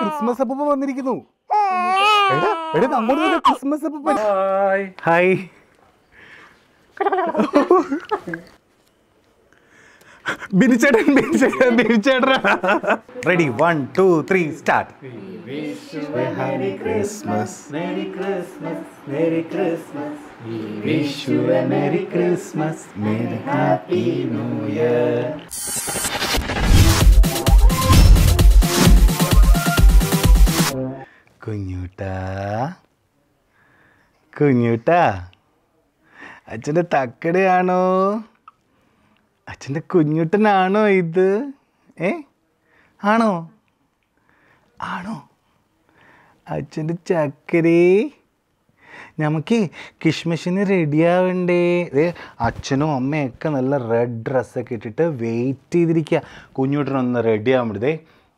Christmas അപ്പൂപ്പ വന്നിരിക്കുന്നു നമ്മുടെ ക്രിസ്മസ് അപ്പൂപ്പ ഹായ് ഹായ് ബിനിച്ചേട്ടൻ ബിനിച്ചേട്ടൻ ബിനിച്ചേട്ടൻ ready one two three start Merry Christmas, Merry Christmas, Merry Christmas. We wish you a Merry Christmas, Merry Happy New Year. കുഞ്ഞൂട്ടാ കുഞ്ഞൂട്ടാ അച്ഛൻ്റെ തക്കടയാണോ അച്ഛൻ്റെ കുഞ്ഞൂട്ടനാണോ ഇത് ഏ ആണോ ആണോ അച്ഛൻ്റെ ചക്കരി നമുക്ക് കിഷ്മിഷിന് റെഡിയാവണ്ടേ ഏ അച്ഛനും അമ്മയൊക്കെ നല്ല റെഡ് ഡ്രസ്സൊക്കെ ഇട്ടിട്ട് വെയിറ്റ് ചെയ്തിരിക്കുക കുഞ്ഞുട്ടനൊന്ന് റെഡിയാകുമ്പോഴേ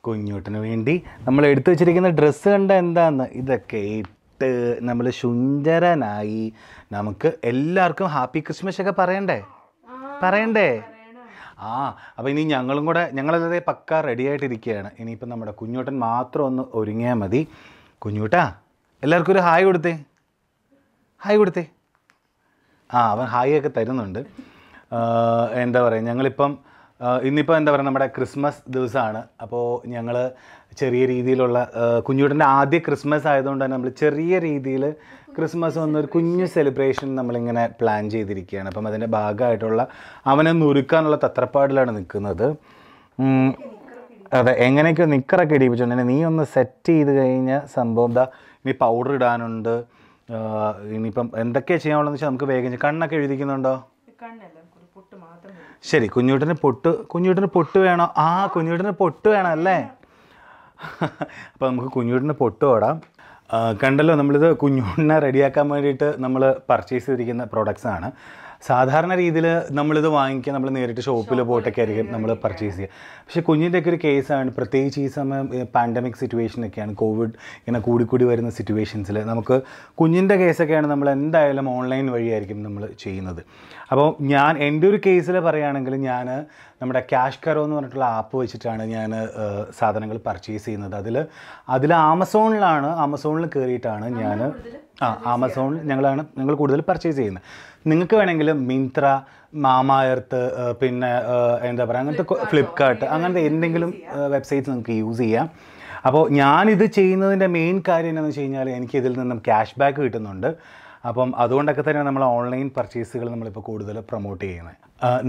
കുഞ്ഞൂട്ടിന് വേണ്ടി നമ്മൾ എടുത്തു വെച്ചിരിക്കുന്ന ഡ്രസ്സ് കണ്ട എന്താന്ന് ഇതൊക്കെ ഇട്ട് നമ്മൾ ശുഞ്ചരനായി നമുക്ക് എല്ലാവർക്കും ഹാപ്പി ക്രിസ്മസ് ഒക്കെ പറയണ്ടേ പറയണ്ടേ ആ അപ്പോൾ ഇനി ഞങ്ങളും കൂടെ ഞങ്ങളല്ലാതെ പക്ക റെഡി ആയിട്ടിരിക്കുകയാണ് ഇനിയിപ്പോൾ നമ്മുടെ കുഞ്ഞൂട്ടൻ മാത്രം ഒന്ന് ഒരുങ്ങിയാൽ മതി കുഞ്ഞൂട്ടാ എല്ലാവർക്കും ഒരു ഹായ് കൊടുത്തേ ഹായ് കൊടുത്തേ ആ അവൻ ഹായ് ഒക്കെ തരുന്നുണ്ട് എന്താ പറയുക ഞങ്ങളിപ്പം ഇന്നിപ്പോൾ എന്താ പറയുക നമ്മുടെ ക്രിസ്മസ് ദിവസമാണ് അപ്പോൾ ഞങ്ങൾ ചെറിയ രീതിയിലുള്ള കുഞ്ഞുട്ടൻ്റെ ആദ്യ ക്രിസ്മസ് ആയതുകൊണ്ട് തന്നെ നമ്മൾ ചെറിയ രീതിയിൽ ക്രിസ്മസ് വന്നൊരു കുഞ്ഞു സെലിബ്രേഷൻ നമ്മളിങ്ങനെ പ്ലാൻ ചെയ്തിരിക്കുകയാണ് അപ്പം അതിൻ്റെ ഭാഗമായിട്ടുള്ള അവനെ നുരുക്കാനുള്ള തത്രപ്പാടിലാണ് നിൽക്കുന്നത് അതെ എങ്ങനെയൊക്കെ നിക്കറൊക്കെ ഇടിപ്പിച്ചുകൊണ്ട് നീ ഒന്ന് സെറ്റ് ചെയ്ത് കഴിഞ്ഞ സംഭവം എന്താ നീ പൗഡർ ഇടാനുണ്ട് ഇനിയിപ്പം എന്തൊക്കെയാണ് ചെയ്യാനുള്ളതെന്ന് വെച്ചാൽ നമുക്ക് വേഗം കണ്ണൊക്കെ എഴുതിക്കുന്നുണ്ടോ ശരി കുഞ്ഞുട്ടന് പൊട്ട് കുഞ്ഞുട്ടന് പൊട്ട് വേണോ ആ കുഞ്ഞുട്ടന് പൊട്ട് വേണം അല്ലേ അപ്പോൾ നമുക്ക് കുഞ്ഞുട്ടന് പൊട്ട് ഓടാം കണ്ടല്ലോ നമ്മളിത് കുഞ്ഞുണ്ണിനെ റെഡിയാക്കാൻ വേണ്ടിയിട്ട് നമ്മൾ പർച്ചേസ് ചെയ്തിരിക്കുന്ന പ്രോഡക്റ്റ്സാണ് ആണ് സാധാരണ രീതിയിൽ നമ്മളിത് വാങ്ങിക്കുക നമ്മൾ നേരിട്ട് ഷോപ്പിൽ പോയിട്ടൊക്കെ ആയിരിക്കും നമ്മൾ പർച്ചേസ് ചെയ്യുക പക്ഷെ കുഞ്ഞിൻ്റെയൊക്കെ ഒരു കേസാണ് പ്രത്യേകിച്ച് ഈ സമയം പാൻഡമിക് സിറ്റുവേഷനൊക്കെയാണ് കോവിഡ് ഇങ്ങനെ കൂടിക്കൂടി വരുന്ന സിറ്റുവേഷൻസിൽ നമുക്ക് കുഞ്ഞിൻ്റെ കേസൊക്കെയാണ് നമ്മൾ എന്തായാലും ഓൺലൈൻ വഴിയായിരിക്കും നമ്മൾ ചെയ്യുന്നത് അപ്പോൾ ഞാൻ എൻ്റെ ഒരു കേസിൽ പറയുകയാണെങ്കിൽ ഞാൻ നമ്മുടെ ക്യാഷ് കറോ എന്ന് പറഞ്ഞിട്ടുള്ള ആപ്പ് വെച്ചിട്ടാണ് ഞാൻ സാധനങ്ങൾ പർച്ചേസ് ചെയ്യുന്നത് അതിൽ അതിൽ ആമസോണിലാണ് ആമസോണിൽ കയറിയിട്ടാണ് ഞാൻ ആ ആമസോണിൽ ഞങ്ങളാണ് ഞങ്ങൾ കൂടുതൽ പർച്ചേസ് ചെയ്യുന്നത് നിങ്ങൾക്ക് വേണമെങ്കിൽ മിന്ത്ര മാമായർത്ത് പിന്നെ എന്താ പറയുക അങ്ങനത്തെ ഫ്ലിപ്കാർട്ട് അങ്ങനത്തെ എന്തെങ്കിലും വെബ്സൈറ്റ്സ് നിങ്ങൾക്ക് യൂസ് ചെയ്യാം അപ്പോൾ ഞാനിത് ചെയ്യുന്നതിൻ്റെ മെയിൻ കാര്യം എന്താണെന്ന് വെച്ച് കഴിഞ്ഞാൽ എനിക്കിതിൽ നിന്നും ക്യാഷ് ബാക്ക് കിട്ടുന്നുണ്ട് അപ്പം അതുകൊണ്ടൊക്കെ തന്നെ നമ്മൾ ഓൺലൈൻ പർച്ചേസുകൾ നമ്മളിപ്പോൾ കൂടുതൽ പ്രൊമോട്ട് ചെയ്യുന്നത്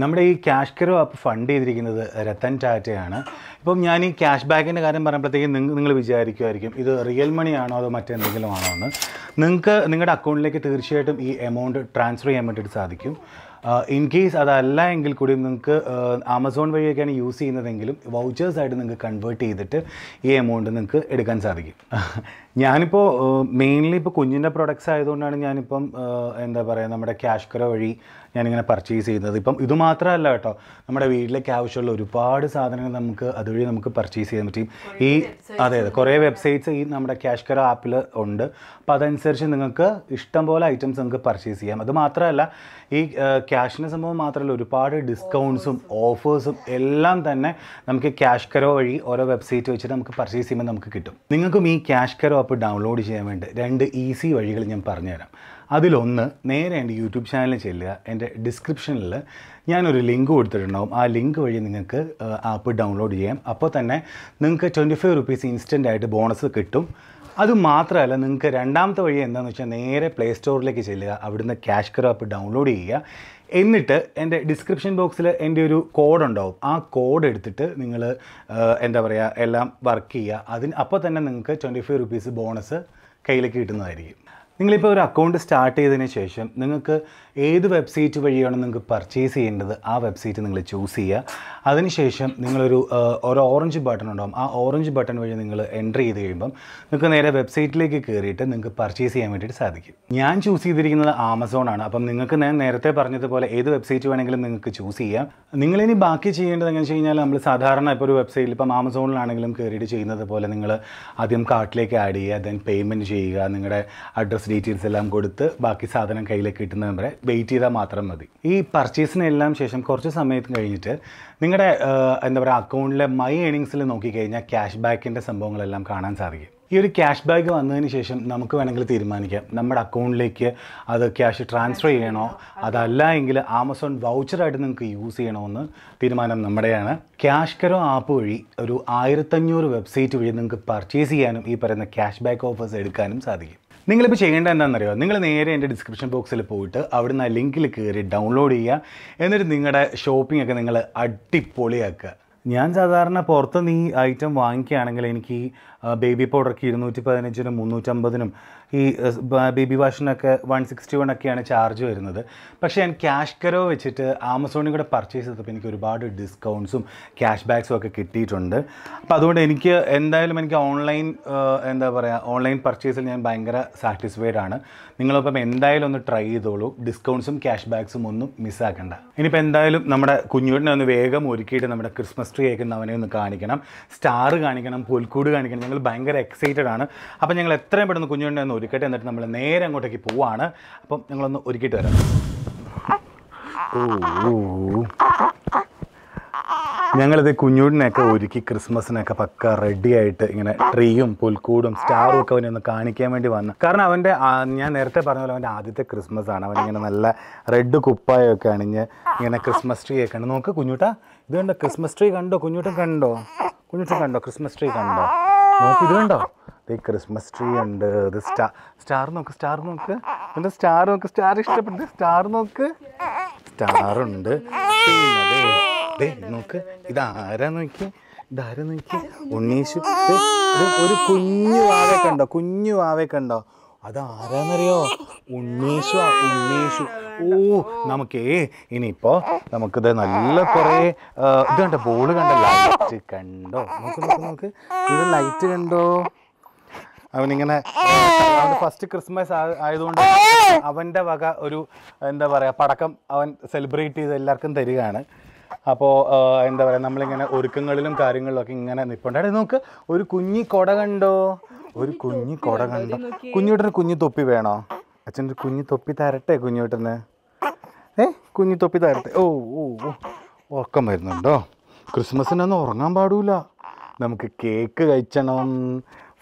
നമ്മുടെ ഈ ക്യാഷ് കെറോ ആപ്പ് ഫണ്ട് ചെയ്തിരിക്കുന്നത് രത്തൻ ടാറ്റയാണ് ഇപ്പം ഞാൻ ഈ ക്യാഷ് ബാക്കിൻ്റെ കാര്യം പറയുമ്പോഴത്തേക്കും നിങ്ങൾ വിചാരിക്കുമായിരിക്കും ഇത് റിയൽ മണി ആണോ അതോ മറ്റെന്തെങ്കിലും ആണോ എന്ന് നിങ്ങൾക്ക് നിങ്ങളുടെ അക്കൗണ്ടിലേക്ക് തീർച്ചയായിട്ടും ഈ എമൗണ്ട് ട്രാൻസ്ഫർ ചെയ്യാൻ വേണ്ടിയിട്ട് സാധിക്കും ഇൻ കേസ് അതല്ല എങ്കിൽ കൂടി നിങ്ങൾക്ക് ആമസോൺ വഴിയൊക്കെയാണ് യൂസ് ചെയ്യുന്നതെങ്കിലും വൗച്ചേഴ്സായിട്ട് നിങ്ങൾക്ക് കൺവേർട്ട് ചെയ്തിട്ട് ഈ എമൗണ്ട് നിങ്ങൾക്ക് എടുക്കാൻ സാധിക്കും ഞാനിപ്പോൾ മെയിൻലി ഇപ്പോൾ കുഞ്ഞിൻ്റെ പ്രൊഡക്ട്സ് ആയതുകൊണ്ടാണ് ഞാനിപ്പം എന്താ പറയുക നമ്മുടെ ക്യാഷ് ക്രോ വഴി ഞാനിങ്ങനെ പർച്ചേസ് ചെയ്യുന്നത് ഇപ്പം ഇതുമാത്രമല്ല കേട്ടോ നമ്മുടെ വീട്ടിലേക്ക് ആവശ്യമുള്ള ഒരുപാട് സാധനങ്ങൾ നമുക്ക് അതുവഴി നമുക്ക് പർച്ചേസ് ചെയ്യാൻ പറ്റും ഈ അതെ അതെ കുറേ വെബ്സൈറ്റ്സ് ഈ നമ്മുടെ ക്യാഷ് കെയർ ആപ്പിൽ ഉണ്ട് അപ്പോൾ അതനുസരിച്ച് നിങ്ങൾക്ക് ഇഷ്ടംപോലെ ഐറ്റംസ് നിങ്ങൾക്ക് പർച്ചേസ് ചെയ്യാം അത് മാത്രമല്ല ഈ ക്യാഷിൻ്റെ സംഭവം മാത്രമല്ല ഒരുപാട് ഡിസ്കൗണ്ട്സും ഓഫേഴ്സും എല്ലാം തന്നെ നമുക്ക് ക്യാഷ് കെയറോ വഴി ഓരോ വെബ്സൈറ്റ് വെച്ചിട്ട് നമുക്ക് പർച്ചേസ് ചെയ്യുമ്പോൾ നമുക്ക് കിട്ടും നിങ്ങൾക്കും ഈ ക്യാഷ് കെയറോ ആപ്പ് ഡൗൺലോഡ് ചെയ്യാൻ വേണ്ടി രണ്ട് ഈസി വഴികൾ ഞാൻ പറഞ്ഞുതരാം അതിലൊന്ന് നേരെ എൻ്റെ യൂട്യൂബ് ചാനലിൽ ചെല്ലുക എൻ്റെ ഡിസ്ക്രിപ്ഷനിൽ ഞാനൊരു ലിങ്ക് കൊടുത്തിട്ടുണ്ടാവും ആ ലിങ്ക് വഴി നിങ്ങൾക്ക് ആപ്പ് ഡൗൺലോഡ് ചെയ്യാം അപ്പോൾ തന്നെ നിങ്ങൾക്ക് ട്വൻറ്റി ഫൈവ് റുപ്പീസ് ഇൻസ്റ്റൻ്റ് ആയിട്ട് ബോണസ് കിട്ടും അത് മാത്രമല്ല നിങ്ങൾക്ക് രണ്ടാമത്തെ വഴി എന്താണെന്ന് വെച്ചാൽ നേരെ പ്ലേ സ്റ്റോറിലേക്ക് ചെല്ലുക അവിടുന്ന് ക്യാഷ് ക്രോപ്പ് ആപ്പ് ഡൗൺലോഡ് ചെയ്യുക എന്നിട്ട് എൻ്റെ ഡിസ്ക്രിപ്ഷൻ ബോക്സിൽ എൻ്റെ ഒരു കോഡ് ഉണ്ടാവും ആ കോഡ് എടുത്തിട്ട് നിങ്ങൾ എന്താ പറയുക എല്ലാം വർക്ക് ചെയ്യുക അതിന് അപ്പോൾ തന്നെ നിങ്ങൾക്ക് ട്വൻറ്റി ഫൈവ് റുപ്പീസ് ബോണസ് കയ്യിലേക്ക് കിട്ടുന്നതായിരിക്കും നിങ്ങളിപ്പോൾ ഒരു അക്കൗണ്ട് സ്റ്റാർട്ട് ചെയ്തതിന് ശേഷം നിങ്ങൾക്ക് ഏത് വെബ്സൈറ്റ് വഴിയാണ് നിങ്ങൾക്ക് പർച്ചേസ് ചെയ്യേണ്ടത് ആ വെബ്സൈറ്റ് നിങ്ങൾ ചൂസ് ചെയ്യുക അതിനുശേഷം നിങ്ങളൊരു ഒരു ഓറഞ്ച് ബട്ടൺ ഉണ്ടാകും ആ ഓറഞ്ച് ബട്ടൺ വഴി നിങ്ങൾ എൻ്റർ ചെയ്ത് കഴിയുമ്പം നിങ്ങൾക്ക് നേരെ വെബ്സൈറ്റിലേക്ക് കയറിയിട്ട് നിങ്ങൾക്ക് പർച്ചേസ് ചെയ്യാൻ വേണ്ടിയിട്ട് സാധിക്കും ഞാൻ ചൂസ് ചെയ്തിരിക്കുന്നത് ആമസോൺ ആണ് അപ്പം നിങ്ങൾക്ക് ഞാൻ നേരത്തെ പറഞ്ഞതുപോലെ ഏത് വെബ്സൈറ്റ് വേണമെങ്കിലും നിങ്ങൾക്ക് ചൂസ് ചെയ്യാം നിങ്ങളിനി ബാക്കി ചെയ്യേണ്ടത് എങ്ങനെ വെച്ച് കഴിഞ്ഞാൽ നമ്മൾ സാധാരണ ഇപ്പോൾ ഒരു വെബ്സൈറ്റിൽ ഇപ്പം ആമസോണിലാണെങ്കിലും കയറിയിട്ട് ചെയ്യുന്നത് പോലെ നിങ്ങൾ ആദ്യം കാർട്ടിലേക്ക് ആഡ് ചെയ്യുക ദെൻ പേയ്മെൻറ്റ് ചെയ്യുക നിങ്ങളുടെ അഡ്രസ് ഡീറ്റെയിൽസ് എല്ലാം കൊടുത്ത് ബാക്കി സാധനം കയ്യിലേക്ക് കിട്ടുന്നത് വരെ വെയിറ്റ് ചെയ്താൽ മാത്രം മതി ഈ പർച്ചേസിനെല്ലാം ശേഷം കുറച്ച് സമയത്ത് കഴിഞ്ഞിട്ട് നിങ്ങളുടെ എന്താ പറയുക അക്കൗണ്ടിലെ മൈ ഏണിങ്സിൽ നോക്കിക്കഴിഞ്ഞാൽ ക്യാഷ് ബാക്കിൻ്റെ സംഭവങ്ങളെല്ലാം കാണാൻ സാധിക്കും ഈ ഒരു ക്യാഷ് ബാക്ക് വന്നതിന് ശേഷം നമുക്ക് വേണമെങ്കിൽ തീരുമാനിക്കാം നമ്മുടെ അക്കൗണ്ടിലേക്ക് അത് ക്യാഷ് ട്രാൻസ്ഫർ ചെയ്യണോ അതല്ല എങ്കിൽ ആമസോൺ വൗച്ചറായിട്ട് നിങ്ങൾക്ക് യൂസ് ചെയ്യണമെന്ന് തീരുമാനം നമ്മുടെയാണ് ക്യാഷ് കരോ ആപ്പ് വഴി ഒരു ആയിരത്തഞ്ഞൂറ് വെബ്സൈറ്റ് വഴി നിങ്ങൾക്ക് പർച്ചേസ് ചെയ്യാനും ഈ പറയുന്ന ക്യാഷ് ബാക്ക് ഓഫേഴ്സ് എടുക്കാനും സാധിക്കും നിങ്ങളിപ്പോൾ ചെയ്യേണ്ട എന്താണെന്നറിയോ നിങ്ങൾ നേരെ എൻ്റെ ഡിസ്ക്രിപ്ഷൻ ബോക്സിൽ പോയിട്ട് അവിടുന്ന് ആ ലിങ്കിൽ കയറി ഡൗൺലോഡ് ചെയ്യുക എന്നിട്ട് നിങ്ങളുടെ ഷോപ്പിംഗ് ഒക്കെ നിങ്ങൾ അടിപൊളിയാക്കുക ഞാൻ സാധാരണ പുറത്ത് നീ ഐറ്റം വാങ്ങിക്കുകയാണെങ്കിൽ എനിക്ക് ബേബി പൗഡർക്ക് ഇരുന്നൂറ്റി പതിനഞ്ചിനും മുന്നൂറ്റമ്പതിനും ഈ ബേബി വാഷിനൊക്കെ വൺ സിക്സ്റ്റി വൺ ഒക്കെയാണ് ചാർജ് വരുന്നത് പക്ഷേ ഞാൻ ക്യാഷ് കരോ വെച്ചിട്ട് ആമസോണിൽ കൂടെ പർച്ചേസ് ചെയ്തപ്പോൾ എനിക്ക് ഒരുപാട് ഡിസ്കൗണ്ട്സും ക്യാഷ് ബാക്സും ഒക്കെ കിട്ടിയിട്ടുണ്ട് അപ്പോൾ അതുകൊണ്ട് എനിക്ക് എന്തായാലും എനിക്ക് ഓൺലൈൻ എന്താ പറയുക ഓൺലൈൻ പർച്ചേസിൽ ഞാൻ ഭയങ്കര സാറ്റിസ്ഫൈഡ് ആണ് നിങ്ങളിപ്പം എന്തായാലും ഒന്ന് ട്രൈ ചെയ്തോളൂ ഡിസ്കൗണ്ട്സും ക്യാഷ് ബാക്സും ഒന്നും മിസ്സാക്കണ്ട ഇനിയിപ്പോൾ എന്തായാലും നമ്മുടെ കുഞ്ഞുവിനെ ഒന്ന് വേഗം ഒരുക്കിയിട്ട് നമ്മുടെ ക്രിസ്മസ് ട്രീ ആക്കുന്ന ഒന്ന് കാണിക്കണം സ്റ്റാർ കാണിക്കണം പുൽക്കൂട് കാണിക്കണം ഞങ്ങൾ ഞങ്ങൾ ഭയങ്കര എക്സൈറ്റഡ് ആണ് അപ്പോൾ ഞങ്ങൾ എത്രയും പെട്ടെന്ന് കുഞ്ഞുണ്ടെ ഒന്ന് ഒരുക്കട്ടെ എന്നിട്ട് നമ്മൾ നേരെ അങ്ങോട്ടേക്ക് പോവാണ് അപ്പം ഞങ്ങളൊന്ന് ഒരുക്കിയിട്ട് വരാം ഞങ്ങളിത് കുഞ്ഞൂടിനെയൊക്കെ ഒരുക്കി ക്രിസ്മസിനൊക്കെ പക്ക റെഡിയായിട്ട് ഇങ്ങനെ ട്രീയും പുൽക്കൂടും സ്റ്റാറും ഒക്കെ അവനെ ഒന്ന് കാണിക്കാൻ വേണ്ടി വന്നു കാരണം അവൻ്റെ ഞാൻ നേരത്തെ പറഞ്ഞ പോലെ അവൻ്റെ ആദ്യത്തെ ക്രിസ്മസ് ആണ് അവനിങ്ങനെ നല്ല റെഡ് കുപ്പായൊക്കെ അണിഞ്ഞ് ഇങ്ങനെ ക്രിസ്മസ് ട്രീ ഒക്കെ ആണ് നോക്ക് കുഞ്ഞുട്ട ഇത് കണ്ടോ ക്രിസ്മസ് ട്രീ കണ്ടോ കുഞ്ഞുട്ടൻ കണ്ടോ കുഞ്ഞുട്ടൻ കണ്ടോ ക്രിസ്മസ് ട്രീ കണ്ടോ നോക്ക് ഇത് കണ്ടോ ക്രിസ്മസ് ട്രീ ഉണ്ട് സ്റ്റാർ സ്റ്റാർ നോക്ക് സ്റ്റാർ നോക്ക് എന്റെ സ്റ്റാർ നോക്ക് സ്റ്റാർ ഇഷ്ടപ്പെട്ട് സ്റ്റാർ നോക്ക് സ്റ്റാർ ഉണ്ട് നോക്ക് ഇതാരാ നോക്കി ഇതാരാ നോക്കി ഉണ്ണീശു ഒരു കുഞ്ഞു വാവയൊക്കെ ഉണ്ടോ കുഞ്ഞു വാവയൊക്കെ ഉണ്ടോ അതാരാന്നറിയോ ഉണ്ണീഷു ഉണ്ണീഷു ഓ നമുക്ക് ഇനിയിപ്പോ നമുക്കിത് നല്ല കുറെ ഇത് കണ്ടോ ബോള് കണ്ട ലൈറ്റ് കണ്ടോ നമുക്ക് നോക്ക് ഇത് ലൈറ്റ് കണ്ടോ അവനിങ്ങനെ അവൻ്റെ ഫസ്റ്റ് ക്രിസ്മസ് ആയതുകൊണ്ട് അവൻ്റെ വക ഒരു എന്താ പറയുക പടക്കം അവൻ സെലിബ്രേറ്റ് ചെയ്ത് എല്ലാവർക്കും തരികയാണ് അപ്പോൾ എന്താ പറയുക നമ്മളിങ്ങനെ ഒരുക്കങ്ങളിലും കാര്യങ്ങളിലൊക്കെ ഇങ്ങനെ നിൽപ്പുണ്ട് നമുക്ക് നോക്ക് ഒരു കുഞ്ഞി കൊട കണ്ടോ ഒരു കുഞ്ഞി കൊട കണ്ടോ കുഞ്ഞിയുടെ ഒരു കുഞ്ഞു തൊപ്പി വേണോ അച്ഛൻ്റെ കുഞ്ഞു തൊപ്പി തരട്ടെ കുഞ്ഞുട്ടന് ഏ കുഞ്ഞു തൊപ്പി തരട്ടെ ഓ ഓ ഓ ഉറക്കം വരുന്നുണ്ടോ ക്രിസ്മസിനൊന്നും ഉറങ്ങാൻ പാടില്ല നമുക്ക് കേക്ക് കഴിച്ചണം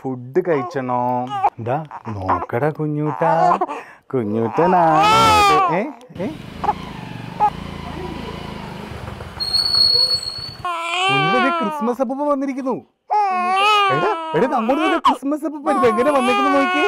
ഫുഡ് കഴിച്ചണം എന്താ നോക്കട കുഞ്ഞൂട്ട കുഞ്ഞൂട്ടനാ ഏ ഏ ക്രിസ്മസ് അപ്പൂപ്പ വന്നിരിക്കുന്നു എടാ എടാ നമ്മുടെ ക്രിസ്മസ് അപ്പൂപ്പ എങ്ങനെ വന്നിരിക്കുന്നു നോക്കി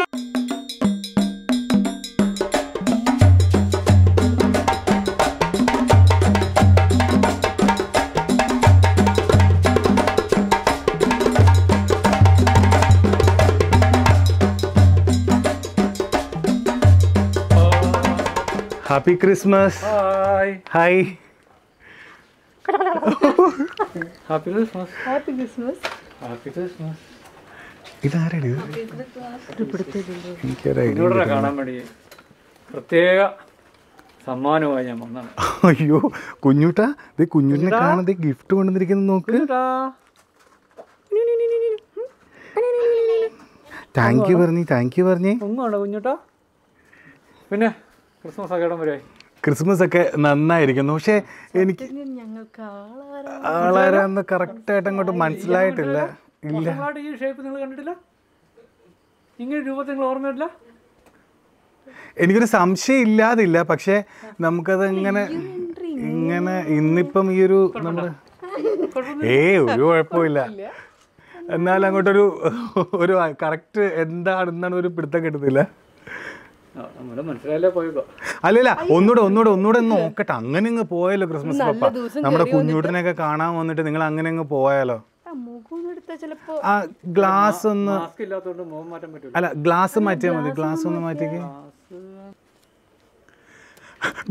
happy Christmas hi happy Christmas happy Christmas happy Christmas കാണാൻ വേണ്ടി പ്രത്യേക സമ്മാനമായി ഞാൻ വന്നതാണ് അയ്യോ കുഞ്ഞുട്ട ഇത് കുഞ്ഞുട്ടിനെ കാണാതെ ഗിഫ്റ്റ് കൊണ്ടുവന്നിരിക്കുന്നു നോക്ക് താങ്ക് യു പറഞ്ഞു താങ്ക് യു പറഞ്ഞേ ഒന്നും കുഞ്ഞുട്ടാ പിന്നെ ക്രിസ്മസ് ഒക്കെ ക്രിസ്മസ് ഒക്കെ നന്നായിരിക്കുന്നു പക്ഷേ എനിക്ക് ഞങ്ങൾക്ക് ഒന്ന് കറക്റ്റായിട്ട് അങ്ങോട്ട് മനസ്സിലായിട്ടില്ല ഇല്ല ഈ ഷേപ്പ് നിങ്ങൾ കണ്ടിട്ടില്ല ഇങ്ങനെ രൂപത്തിൽ ഓർമ്മയില്ല എനിക്കൊരു സംശയം ഇല്ലാതില്ല പക്ഷേ നമുക്കത് എങ്ങനെ ഇങ്ങനെ ഇന്നിപ്പം ഈ ഒരു നമ്മുടെ ഏ ഒരു കുഴപ്പമില്ല എന്നാൽ അങ്ങോട്ടൊരു ഒരു കറക്റ്റ് എന്താണെന്നാണ് ഒരു പിടുത്തം കിട്ടുന്നില്ല അല്ലല്ല ഒന്നൂടെ ഒന്നൂടെ ഒന്നൂടെ നോക്കട്ടെ അങ്ങനെ ഇങ്ങ് പോയാലോ ക്രിസ്മസ് പപ്പ നമ്മുടെ കുഞ്ഞൂട്ടിനൊക്കെ കാണാൻ വന്നിട്ട് നിങ്ങൾ അങ്ങനെ അങ്ങ് പോയാലോ ആ ഗ്ലാസ് ഒന്ന് അല്ല ഗ്ലാസ് മാറ്റിയാൽ മതി ഗ്ലാസ് ഒന്ന് മാറ്റിക്ക്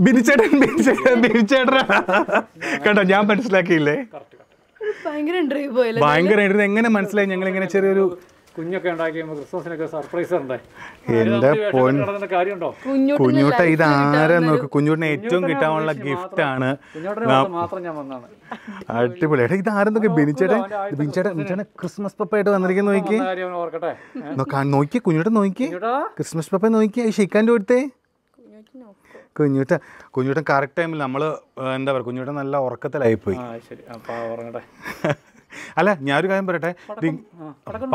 ബിനിച്ചേട്ടൻ ബിനിച്ചേട്ടൻ കേട്ടോ ഞാൻ മനസ്സിലാക്കിയില്ലേ ഭയങ്കര എങ്ങനെ മനസ്സിലായി ഞങ്ങൾ ഇങ്ങനെ ചെറിയൊരു കുഞ്ഞൊക്കെ ഉണ്ടാക്കി ക്രിസ്മസിനൊക്കെ സർപ്രൈസ് എന്റെ കാര്യമുണ്ടോ കുഞ്ഞുട്ട ഇത് നോക്ക് കുഞ്ഞുട്ടിന് ഏറ്റവും കിട്ടാനുള്ള ഗിഫ്റ്റ് ആണ് മാത്രം ഞാൻ അടിപൊളി എടാ ബിനിച്ചേട്ടെ ആരെന്നൊക്കെ ബിനിച്ചേട്ടൻ ബിനിച്ചേട്ടൻ ബിനിച്ചേട്ടൻ ക്രിസ്മസ് പപ്പയായിട്ട് വന്നിരിക്കുന്നു നോക്കി നോക്കി കുഞ്ഞോട്ട് നോക്കി ക്രിസ്മസ് പപ്പ നോക്കി ഷിക്കാൻ്റെ കൊടുത്തേ കുഞ്ഞുട്ട കുഞ്ഞുട്ടൻ കറക്റ്റ് ടൈമിൽ നമ്മൾ എന്താ പറയുക കുഞ്ഞുട്ടൻ നല്ല ഉറക്കത്തിലായിപ്പോയി ശരി അപ്പോൾ ഉറങ്ങട്ടെ അല്ല ഞാനൊരു കാര്യം പറയട്ടെ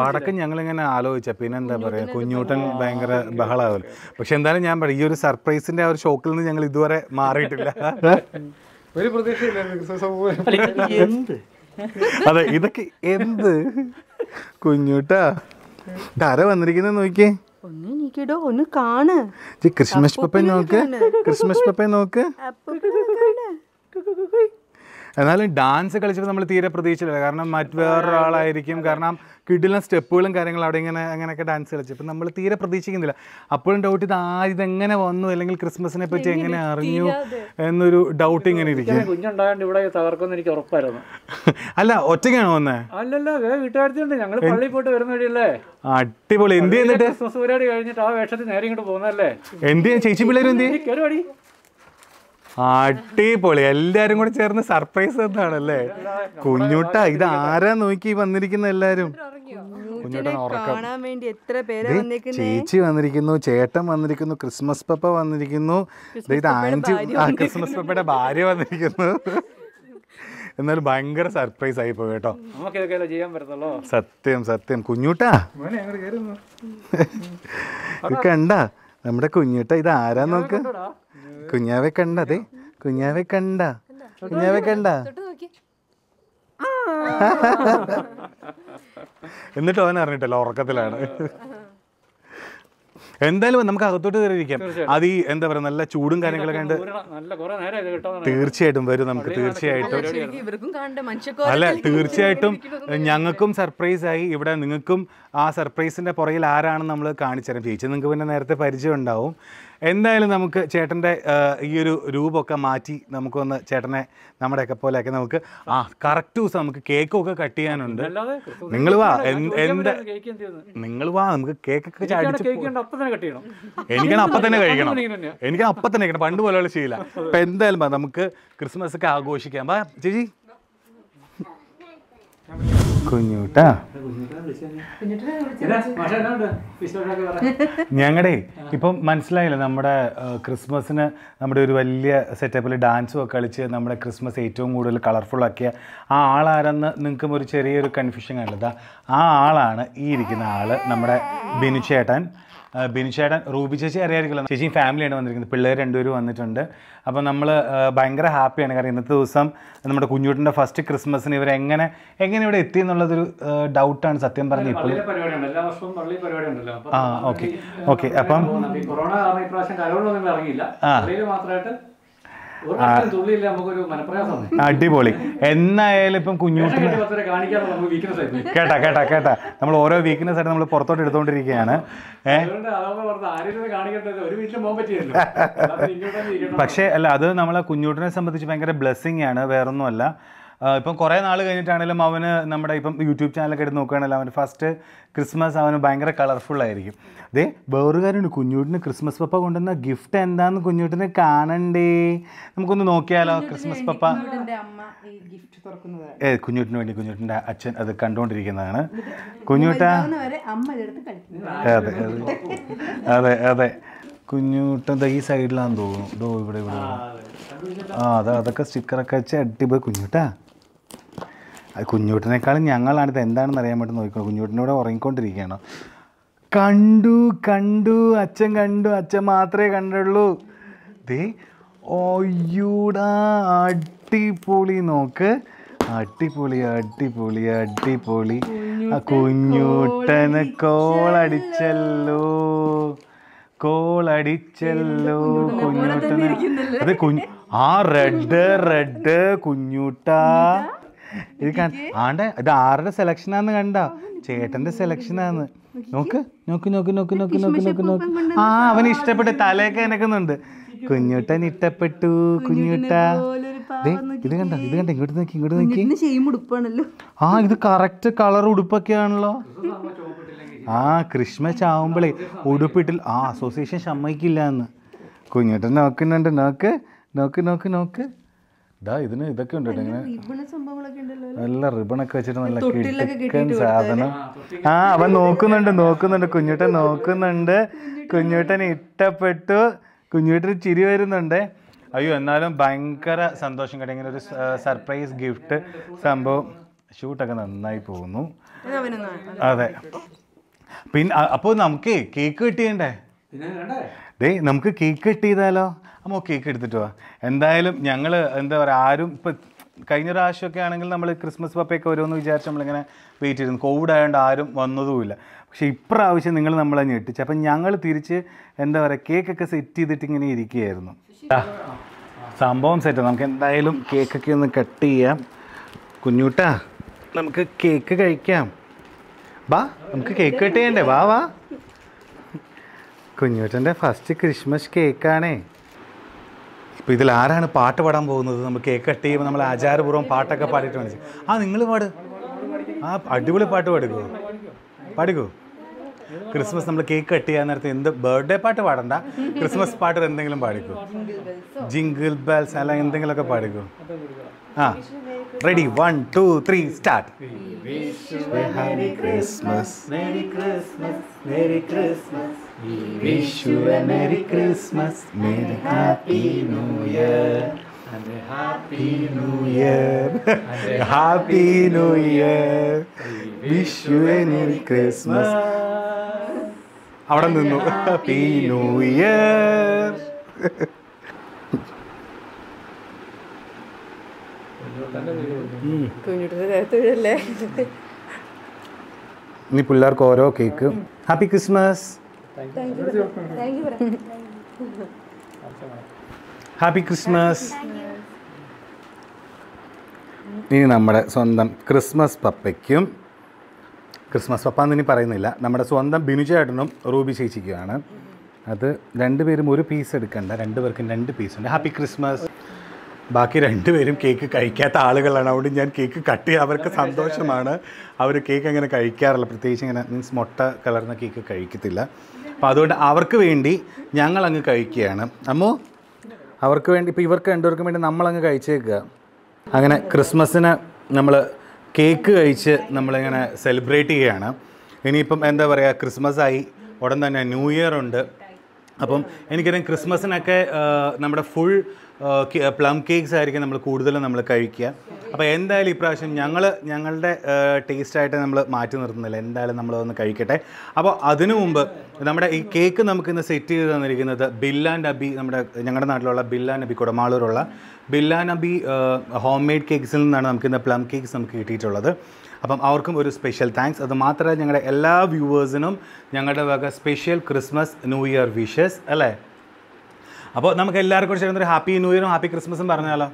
പടക്കം ഞങ്ങളിങ്ങനെ ആലോചിച്ച പിന്നെ എന്താ പറയുക കുഞ്ഞൂട്ടൻ ഭയങ്കര ബഹളാവല്ലോ പക്ഷെ എന്തായാലും ഞാൻ പറയാം ഈ ഒരു സർപ്രൈസിന്റെ ആ ഒരു ഷോക്കിൽ നിന്ന് ഞങ്ങൾ ഇതുവരെ മാറിയിട്ടില്ല ഒരു അതെ ഇതൊക്കെ എന്ത് കുഞ്ഞൂട്ടാ ധാര വന്നിരിക്കുന്നത് നോക്കിയേ ഒന്ന് ഒന്ന് കാണ് ക്രിസ്മസ് പപ്പ നോക്ക് ക്രിസ്മസ് പപ്പ നോക്ക് എന്നാലും ഡാൻസ് കളിച്ചപ്പോൾ നമ്മൾ തീരെ പ്രതീക്ഷയില്ല കാരണം മറ്റ് വേറൊരാളായിരിക്കും കാരണം കിടിലം സ്റ്റെപ്പുകളും കാര്യങ്ങളും അവിടെ ഇങ്ങനെ അങ്ങനെയൊക്കെ ഡാൻസ് കളിച്ചു കളിച്ചപ്പോൾ നമ്മൾ തീരെ പ്രതീക്ഷിക്കുന്നില്ല അപ്പോഴും ഡൗട്ട് ഇത് ആ ഇതെങ്ങനെ വന്നു അല്ലെങ്കിൽ ക്രിസ്മസിനെ പറ്റി എങ്ങനെ അറിഞ്ഞു എന്നൊരു ഡൗട്ട് ഇങ്ങനെ ഇരിക്കും കുഞ്ഞുണ്ടായോണ്ട് ഇവിടെ തകർക്കുമെന്ന് എനിക്ക് ഉറപ്പായിരുന്നു അല്ല ഒറ്റയ്ക്കാണോ വന്നേ അല്ലല്ല വീട്ടുകാരത്തിണ്ട് ഞങ്ങൾ പള്ളിയിൽ പോയിട്ട് വരുന്ന വഴിയല്ലേ അടിപൊളി എന്ത് ചെയ്യുന്നിട്ട് ക്രിസ്മസ് പരിപാടി കഴിഞ്ഞിട്ട് ആ വേഷത്തിൽ നേരെ ഇങ്ങോട്ട് പോകുന്നല്ലേ എന്ത് ചെയ്യാൻ ചേച്ചി പിള്ളേർ എന്ത് ചെയ്യും അടിപൊളി എല്ലാരും കൂടെ ചേർന്ന് സർപ്രൈസ് എന്താണല്ലേ കുഞ്ഞുട്ട ഇത് ആരാ നോക്കി വന്നിരിക്കുന്ന എല്ലാരും കാണാൻ വേണ്ടി എത്ര ചേച്ചി വന്നിരിക്കുന്നു ചേട്ടൻ വന്നിരിക്കുന്നു ക്രിസ്മസ് പപ്പ വന്നിരിക്കുന്നു ഇത് ആൻറ്റി ആ ക്രിസ്മസ് പപ്പയുടെ ഭാര്യ വന്നിരിക്കുന്നു എന്നാലും ഭയങ്കര സർപ്രൈസ് ആയി പോയി കേട്ടോ സത്യം സത്യം കുഞ്ഞൂട്ടാ കണ്ട നമ്മുടെ കുഞ്ഞുട്ട ഇത് ആരാ നോക്ക് കുഞ്ഞാവെ കണ്ടതേ കുഞ്ഞാവെ കണ്ട കുഞ്ഞാവെ കണ്ട എന്നിട്ട് അവൻ അറിഞ്ഞിട്ടല്ലോ ഉറക്കത്തിലാണ് എന്തായാലും നമുക്ക് അകത്തോട്ട് കയറിയിരിക്കാം അത് ഈ എന്താ പറയുക നല്ല ചൂടും കാര്യങ്ങളൊക്കെ ഉണ്ട് തീർച്ചയായിട്ടും വരും നമുക്ക് തീർച്ചയായിട്ടും അല്ല തീർച്ചയായിട്ടും ഞങ്ങൾക്കും സർപ്രൈസ് ആയി ഇവിടെ നിങ്ങൾക്കും ആ സർപ്രൈസിന്റെ പുറകിൽ ആരാണെന്ന് നമ്മൾ കാണിച്ചു തരാം ചേച്ചി നിങ്ങൾക്ക് പിന്നെ നേരത്തെ പരിചയം ഉണ്ടാവും എന്തായാലും നമുക്ക് ചേട്ടൻ്റെ ഈ ഒരു രൂപമൊക്കെ മാറ്റി നമുക്കൊന്ന് ചേട്ടനെ നമ്മുടെയൊക്കെ പോലെയൊക്കെ നമുക്ക് ആ കറക്റ്റ് ദിവസം നമുക്ക് കേക്കൊക്കെ കട്ട് ചെയ്യാനുണ്ട് നിങ്ങൾ വാ എന്താ നിങ്ങൾ വാ നമുക്ക് കേക്കൊക്കെ എനിക്കാണ് അപ്പം തന്നെ കഴിക്കണം എനിക്കാണ് അപ്പം തന്നെ കഴിക്കണം പണ്ട് പോലെയുള്ള ശീല അപ്പം എന്തായാലും നമുക്ക് ക്രിസ്മസ് ഒക്കെ ആഘോഷിക്കാം വാ ചേച്ചി കുഞ്ഞൂട്ടാ ഞങ്ങളുടെ ഇപ്പം മനസ്സിലായില്ല നമ്മുടെ ക്രിസ്മസിന് നമ്മുടെ ഒരു വലിയ സെറ്റപ്പിൽ ഡാൻസും ഒക്കെ കളിച്ച് നമ്മുടെ ക്രിസ്മസ് ഏറ്റവും കൂടുതൽ കളർഫുൾ ആക്കിയ ആ ആളാരെന്ന് നിങ്ങൾക്കും ഒരു ചെറിയൊരു കൺഫ്യൂഷൻ കണ്ടത് ആ ആളാണ് ഈ ഇരിക്കുന്ന ആള് നമ്മുടെ ബിനു ചേട്ടൻ ബിനിഷേട്ടൻ റൂബി ചേച്ചി അറിയായിരിക്കില്ല ചേച്ചി ഫാമിലിയാണ് വന്നിരിക്കുന്നത് പിള്ളേർ രണ്ടുപേരും വന്നിട്ടുണ്ട് അപ്പോൾ നമ്മൾ ഭയങ്കര ഹാപ്പിയാണ് കാരണം ഇന്നത്തെ ദിവസം നമ്മുടെ കുഞ്ഞുട്ടിൻ്റെ ഫസ്റ്റ് ക്രിസ്മസിന് ഇവർ എങ്ങനെ എങ്ങനെ ഇവിടെ എത്തി എന്നുള്ളതൊരു ഡൗട്ടാണ് സത്യം പറഞ്ഞത് ഇപ്പോൾ ആ ഓക്കെ ഓക്കെ അപ്പം കൊറോണ കാരണം ഇപ്രാവശ്യം കലോളൊന്നും അടിപൊളി എന്നായാലും ഇപ്പം കുഞ്ഞുട്ടി കേട്ടാ കേട്ടാ കേട്ടാ നമ്മൾ ഓരോ വീക്ക്നെസ് ആയിട്ട് നമ്മൾ പുറത്തോട്ട് എടുത്തോണ്ടിരിക്കുകയാണ് പക്ഷേ അല്ല അത് നമ്മളെ കുഞ്ഞുട്ടിനെ സംബന്ധിച്ച് ഭയങ്കര ബ്ലെസ്സിങ് ആണ് അല്ല ഇപ്പം കുറേ നാൾ കഴിഞ്ഞിട്ടാണെങ്കിലും അവന് നമ്മുടെ ഇപ്പം യൂട്യൂബ് ചാനലൊക്കെ എടുത്ത് നോക്കുകയാണെങ്കിലും അവൻ ഫസ്റ്റ് ക്രിസ്മസ് അവന് ഭയങ്കര കളർഫുള്ളായിരിക്കും അതേ വേറൊരു കാര്യമുണ്ട് കുഞ്ഞുട്ടിന് ക്രിസ്മസ് പപ്പ കൊണ്ടുവന്ന ഗിഫ്റ്റ് എന്താന്ന് കുഞ്ഞുട്ടിന് കാണണ്ടേ നമുക്കൊന്ന് നോക്കിയാലോ ക്രിസ്മസ് പപ്പ ഏ കുഞ്ഞുട്ടിന് വേണ്ടി കുഞ്ഞുട്ടിൻ്റെ അച്ഛൻ അത് കണ്ടുകൊണ്ടിരിക്കുന്നതാണ് കുഞ്ഞുട്ട അതെ അതെ അതെ കുഞ്ഞൂട്ടം ഈ സൈഡിലാന്ന് തോന്നുന്നു ഇവിടെ ഇവിടെ ആ അതെ അതൊക്കെ സ്റ്റിക്കറൊക്കെ വെച്ച് അടിപൊളി കുഞ്ഞൂട്ടാ അത് കുഞ്ഞൂട്ടിനേക്കാളും ഞങ്ങളാണ് എന്താണെന്ന് അറിയാൻ വേണ്ടി നോക്കിക്കോളൂ കുഞ്ഞൂട്ടിനൂടെ ഉറങ്ങിക്കൊണ്ടിരിക്കുകയാണ് കണ്ടു കണ്ടു അച്ഛൻ കണ്ടു അച്ഛൻ മാത്രമേ കണ്ടുള്ളൂ ദേ ഓയ്യൂടാ അടിപൊളി നോക്ക് അടിപൊളി അടിപൊളി അടിപൊളി ആ കുഞ്ഞൂട്ടന് കോളടിച്ചല്ലോ കോളടിച്ചല്ലോ കുഞ്ഞൂട്ടന് അതെ കുഞ്ഞു ആ റെഡ് റെഡ് കുഞ്ഞുട്ടാ ഇത് ആണ്ടെ ഇത് ആരുടെ സെലക്ഷനാന്ന് കണ്ട ചേട്ടന്റെ സെലക്ഷനാന്ന് നോക്ക് നോക്ക് നോക്ക് നോക്ക് നോക്ക് നോക്ക് നോക്ക് നോക്ക് ആ അവന് ഇഷ്ടപ്പെട്ട് തലയൊക്കെ എനക്കുന്നുണ്ട് കുഞ്ഞുട്ടൻ ഇഷ്ടപ്പെട്ടു കുഞ്ഞുട്ട ഇത് കണ്ട ഇത് കണ്ട ഇങ്ങോട്ട് നോക്കി ഇങ്ങോട്ട് നോക്കി ആ ഇത് കറക്റ്റ് കളർ ആണല്ലോ ആ ക്രിസ്മസ് ചാവുമ്പളേ ഉടുപ്പിട്ടിൽ ആ അസോസിയേഷൻ സമ്മതിക്കില്ല എന്ന് കുഞ്ഞുട്ടൻ നോക്കുന്നുണ്ട് നോക്ക് നോക്ക് നോക്ക് നോക്ക് ഡാ ഇതിന് ഇതൊക്കെ ഉണ്ട് ഇങ്ങനെ നല്ല റിബണൊക്കെ വെച്ചിട്ട് നല്ല കിടക്കൻ സാധനം ആ അവൻ നോക്കുന്നുണ്ട് നോക്കുന്നുണ്ട് കുഞ്ഞുട്ടൻ നോക്കുന്നുണ്ട് കുഞ്ഞുട്ടൻ ഇഷ്ടപ്പെട്ടു കുഞ്ഞുട്ടൻ ചിരി വരുന്നുണ്ട് അയ്യോ എന്നാലും ഭയങ്കര സന്തോഷം കേട്ടോ ഇങ്ങനെ ഒരു സർപ്രൈസ് ഗിഫ്റ്റ് സംഭവം ഷൂട്ടൊക്കെ നന്നായി പോകുന്നു അതെ പിന്നെ അപ്പോൾ നമുക്ക് കേക്ക് കിട്ടിയണ്ടേ ഡേ നമുക്ക് കേക്ക് കിട്ടിയതാലോ അമ്മ കേക്ക് എടുത്തിട്ട് വാ എന്തായാലും ഞങ്ങൾ എന്താ പറയുക ആരും ഇപ്പം കഴിഞ്ഞ പ്രാവശ്യമൊക്കെ ആണെങ്കിൽ നമ്മൾ ക്രിസ്മസ് പപ്പയൊക്കെ ഓരോന്ന് വിചാരിച്ച് നമ്മളിങ്ങനെ വെയിറ്റ് ചെയ്തു കോവിഡ് ആയതുകൊണ്ട് ആരും വന്നതുമില്ല പക്ഷേ ഇപ്രാവശ്യം നിങ്ങൾ നമ്മളെ ഞെട്ടിച്ച് അപ്പം ഞങ്ങൾ തിരിച്ച് എന്താ പറയുക കേക്കൊക്കെ സെറ്റ് ചെയ്തിട്ട് ഇങ്ങനെ ഇരിക്കുകയായിരുന്നു സംഭവം സെറ്റ് നമുക്ക് എന്തായാലും കേക്കൊക്കെ ഒന്ന് കട്ട് ചെയ്യാം കുഞ്ഞൂട്ടാ നമുക്ക് കേക്ക് കഴിക്കാം വാ നമുക്ക് കേക്ക് കട്ട് ചെയ്യണ്ടേ വാ വാ കുഞ്ഞൂട്ടൻ്റെ ഫസ്റ്റ് ക്രിസ്മസ് കേക്കാണേ ഇപ്പോൾ ഇതിൽ ആരാണ് പാട്ട് പാടാൻ പോകുന്നത് നമ്മൾ കേക്ക് കട്ട് ചെയ്യുമ്പോൾ നമ്മൾ ആചാരപൂർവ്വം പാട്ടൊക്കെ വേണം ആ നിങ്ങൾ പാട് ആ അടിപൊളി പാട്ട് പാടിക്കോ പാടിക്കോ ക്രിസ്മസ് നമ്മൾ കേക്ക് കട്ട് ചെയ്യാൻ നേരത്തെ എന്ത് ബർത്ത്ഡേ പാട്ട് പാടണ്ട ക്രിസ്മസ് പാട്ട് എന്തെങ്കിലും പാടിക്കോ ജിങ്കിൾ ബെൽസ് അല്ല എന്തെങ്കിലുമൊക്കെ പാടിക്കോ ആ ready one two three start Christmas Christmas Christmas We wish you a Merry Christmas and a Happy New Year. And a Happy New Year. And a Happy New Year. We wish you a Merry Christmas. അവിടെ നിന്നു happy new year ഇനി പിള്ളേർക്ക് ഓരോ cake happy Christmas happy Christmas ഇനി നമ്മുടെ സ്വന്തം Christmas പപ്പയ്ക്കും Christmas പപ്പ എന്നിനി പറയുന്നില്ല നമ്മുടെ സ്വന്തം ബിനു ചേട്ടനും റൂബി ചേച്ചിക്കുമാണ് അത് രണ്ടുപേരും ഒരു പീസ് എടുക്കണ്ട രണ്ടുപേർക്കും രണ്ട് പീസ് ഉണ്ട് ഹാപ്പി ക്രിസ്മസ് ബാക്കി രണ്ടുപേരും കേക്ക് കഴിക്കാത്ത ആളുകളാണ് അതുകൊണ്ട് ഞാൻ കേക്ക് കട്ട് ചെയ്യാൻ അവർക്ക് സന്തോഷമാണ് അവർ കേക്ക് അങ്ങനെ കഴിക്കാറില്ല പ്രത്യേകിച്ച് ഇങ്ങനെ മീൻസ് മുട്ട കലർന്ന കേക്ക് കഴിക്കത്തില്ല അപ്പോൾ അതുകൊണ്ട് അവർക്ക് വേണ്ടി ഞങ്ങൾ അങ്ങ് കഴിക്കുകയാണ് അമ്മോ അവർക്ക് വേണ്ടി ഇപ്പോൾ ഇവർക്ക് രണ്ടുപേർക്കും വേണ്ടി നമ്മളങ്ങ് കഴിച്ചേക്കുക അങ്ങനെ ക്രിസ്മസിന് നമ്മൾ കേക്ക് കഴിച്ച് നമ്മളിങ്ങനെ സെലിബ്രേറ്റ് ചെയ്യുകയാണ് ഇനിയിപ്പം എന്താ പറയുക ക്രിസ്മസ് ആയി ഉടൻ തന്നെ ന്യൂ ഇയർ ഉണ്ട് അപ്പം എനിക്കറിയാം ക്രിസ്മസിനൊക്കെ നമ്മുടെ ഫുൾ പ്ലം കേക്ക്സ് ആയിരിക്കും നമ്മൾ കൂടുതലും നമ്മൾ കഴിക്കുക അപ്പോൾ എന്തായാലും ഇപ്രാവശ്യം ഞങ്ങൾ ഞങ്ങളുടെ ടേസ്റ്റായിട്ട് നമ്മൾ മാറ്റി നിർത്തുന്നില്ല എന്തായാലും നമ്മളതൊന്ന് കഴിക്കട്ടെ അപ്പോൾ അതിനു മുമ്പ് നമ്മുടെ ഈ കേക്ക് നമുക്ക് സെറ്റ് ചെയ്ത് തന്നിരിക്കുന്നത് ബില്ലാൻ നബി നമ്മുടെ ഞങ്ങളുടെ നാട്ടിലുള്ള ബില്ലാൻ നബി കുടമാളൂരുള്ള ബില്ലാൻ നബി ഹോം മെയ്ഡ് കേക്ക്സിൽ നിന്നാണ് നമുക്കിന്ന് പ്ലം കേക്ക്സ് നമുക്ക് കിട്ടിയിട്ടുള്ളത് അപ്പം അവർക്കും ഒരു സ്പെഷ്യൽ താങ്ക്സ് അത് മാത്രമല്ല ഞങ്ങളുടെ എല്ലാ വ്യൂവേഴ്സിനും ഞങ്ങളുടെ വക special Christmas new year wishes അല്ലേ അപ്പോൾ നമുക്ക് എല്ലാവർക്കും ചേർന്നൊരു ഹാപ്പി ന്യൂ ഇയറും ഹാപ്പി ക്രിസ്മസും പറഞ്ഞാലോ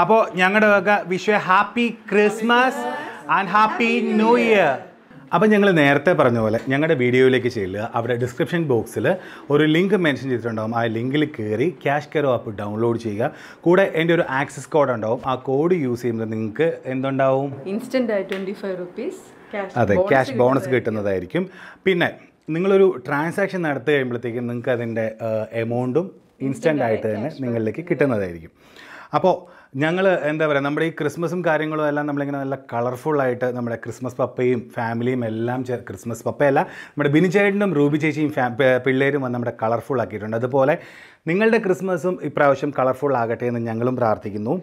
അപ്പോൾ ഞങ്ങളുടെ ഒക്കെ wish happy Christmas and happy new year അപ്പം ഞങ്ങൾ നേരത്തെ പറഞ്ഞ പോലെ ഞങ്ങളുടെ വീഡിയോയിലേക്ക് ചെല്ലുക അവിടെ ഡിസ്ക്രിപ്ഷൻ ബോക്സിൽ ഒരു ലിങ്ക് മെൻഷൻ ചെയ്തിട്ടുണ്ടാകും ആ ലിങ്കിൽ കയറി ക്യാഷ് കെയർ ആപ്പ് ഡൗൺലോഡ് ചെയ്യുക കൂടെ എൻ്റെ ഒരു ആക്സസ് കോഡ് ഉണ്ടാവും ആ കോഡ് യൂസ് ചെയ്യുമ്പോൾ നിങ്ങൾക്ക് എന്തുണ്ടാവും ഇൻസ്റ്റൻ്റ് ആയി ട്വൻറ്റി ഫൈവ് റുപ്പീസ് അതെ ക്യാഷ് ബോണസ് കിട്ടുന്നതായിരിക്കും പിന്നെ നിങ്ങളൊരു ട്രാൻസാക്ഷൻ നടത്തി കഴിയുമ്പോഴത്തേക്കും നിങ്ങൾക്ക് അതിൻ്റെ എമൗണ്ടും ഇൻസ്റ്റൻ്റ് ആയിട്ട് തന്നെ നിങ്ങളിലേക്ക് കിട്ടുന്നതായിരിക്കും അപ്പോൾ ഞങ്ങൾ എന്താ പറയുക നമ്മുടെ ഈ ക്രിസ്മസും കാര്യങ്ങളും എല്ലാം നമ്മളിങ്ങനെ നല്ല കളർഫുള്ളായിട്ട് നമ്മുടെ ക്രിസ്മസ് പപ്പയും ഫാമിലിയും എല്ലാം ക്രിസ്മസ് പപ്പയല്ല നമ്മുടെ ബിനിചേട്ടനും റൂബി ചേച്ചിയും ഫാ പിള്ളേരും വന്ന് നമ്മുടെ കളർഫുൾ ആക്കിയിട്ടുണ്ട് അതുപോലെ നിങ്ങളുടെ ക്രിസ്മസും ഇപ്രാവശ്യം കളർഫുൾ ആകട്ടെ എന്ന് ഞങ്ങളും പ്രാർത്ഥിക്കുന്നു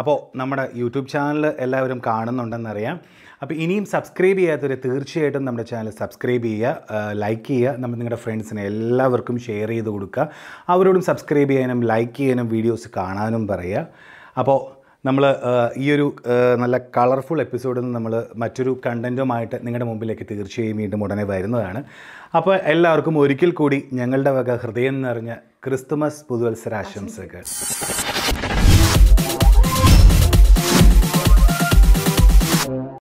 അപ്പോൾ നമ്മുടെ യൂട്യൂബ് ചാനൽ എല്ലാവരും കാണുന്നുണ്ടെന്നറിയാം അപ്പോൾ ഇനിയും സബ്സ്ക്രൈബ് ചെയ്യാത്തവരെ തീർച്ചയായിട്ടും നമ്മുടെ ചാനൽ സബ്സ്ക്രൈബ് ചെയ്യുക ലൈക്ക് ചെയ്യുക നമ്മൾ നിങ്ങളുടെ ഫ്രണ്ട്സിനെ എല്ലാവർക്കും ഷെയർ ചെയ്ത് കൊടുക്കുക അവരോടും സബ്സ്ക്രൈബ് ചെയ്യാനും ലൈക്ക് ചെയ്യാനും വീഡിയോസ് കാണാനും പറയുക അപ്പോൾ നമ്മൾ ഈ ഒരു നല്ല കളർഫുൾ എപ്പിസോഡിൽ നിന്ന് നമ്മൾ മറ്റൊരു കണ്ടൻറ്റുമായിട്ട് നിങ്ങളുടെ മുമ്പിലേക്ക് തീർച്ചയായും വീണ്ടും ഉടനെ വരുന്നതാണ് അപ്പോൾ എല്ലാവർക്കും ഒരിക്കൽ കൂടി ഞങ്ങളുടെ വക ഹൃദയം നിറഞ്ഞ ക്രിസ്തുമസ് പുതുവത്സരാശംസകൾ